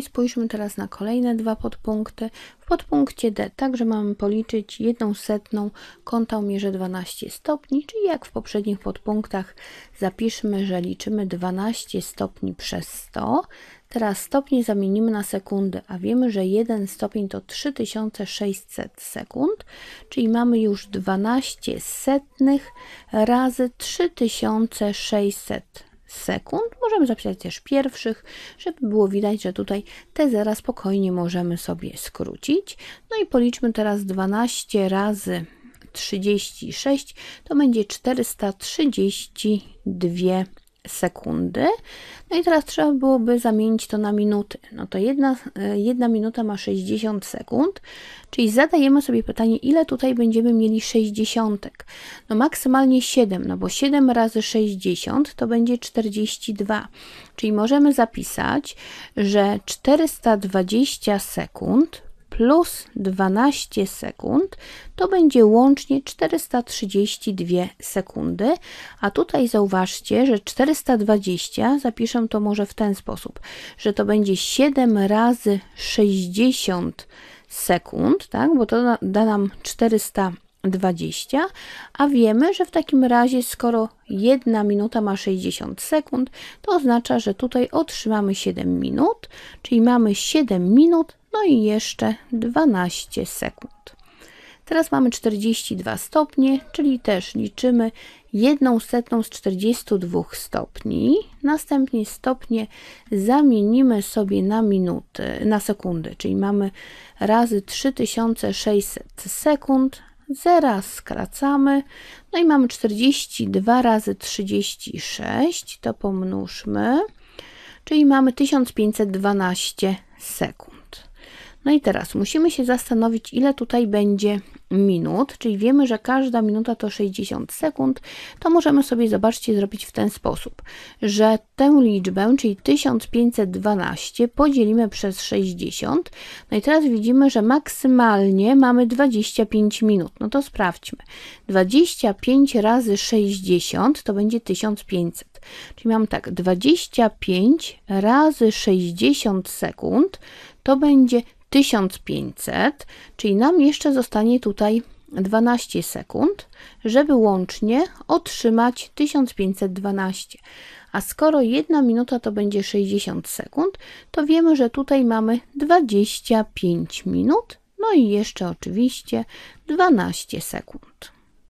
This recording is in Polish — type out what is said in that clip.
i spójrzmy teraz na kolejne dwa podpunkty. W podpunkcie D także mamy policzyć jedną setną kąta o mierze 12 stopni, czyli jak w poprzednich podpunktach zapiszmy, że liczymy 12 stopni przez 100. Teraz stopnie zamienimy na sekundy, a wiemy, że 1 stopień to 3600 sekund, czyli mamy już 12 setnych razy 3600 sekund. Możemy zapisać też pierwszych, żeby było widać, że tutaj te zera spokojnie możemy sobie skrócić. No i policzmy teraz 12 razy 36, to będzie 432 sekundy. No i teraz trzeba byłoby zamienić to na minuty. No to jedna, e, jedna minuta ma 60 sekund, czyli zadajemy sobie pytanie, ile tutaj będziemy mieli 60. No maksymalnie 7, no bo 7 razy 60 to będzie 42. Czyli możemy zapisać, że 420 sekund plus 12 sekund to będzie łącznie 432 sekundy, a tutaj zauważcie, że 420, zapiszę to może w ten sposób, że to będzie 7 razy 60 sekund, tak, bo to da nam 400 20, a wiemy, że w takim razie skoro 1 minuta ma 60 sekund, to oznacza, że tutaj otrzymamy 7 minut, czyli mamy 7 minut no i jeszcze 12 sekund. Teraz mamy 42 stopnie, czyli też liczymy 1 setną z 42 stopni. Następnie stopnie zamienimy sobie na minuty, na sekundy, czyli mamy razy 3600 sekund, zera skracamy, no i mamy 42 razy 36, to pomnóżmy, czyli mamy 1512 sekund. No i teraz musimy się zastanowić, ile tutaj będzie minut, czyli wiemy, że każda minuta to 60 sekund, to możemy sobie, zobaczcie, zrobić w ten sposób, że tę liczbę, czyli 1512 podzielimy przez 60, no i teraz widzimy, że maksymalnie mamy 25 minut, no to sprawdźmy. 25 razy 60 to będzie 1500. Czyli mam tak, 25 razy 60 sekund to będzie 1500, czyli nam jeszcze zostanie tutaj 12 sekund, żeby łącznie otrzymać 1512. A skoro 1 minuta to będzie 60 sekund, to wiemy, że tutaj mamy 25 minut, no i jeszcze oczywiście 12 sekund.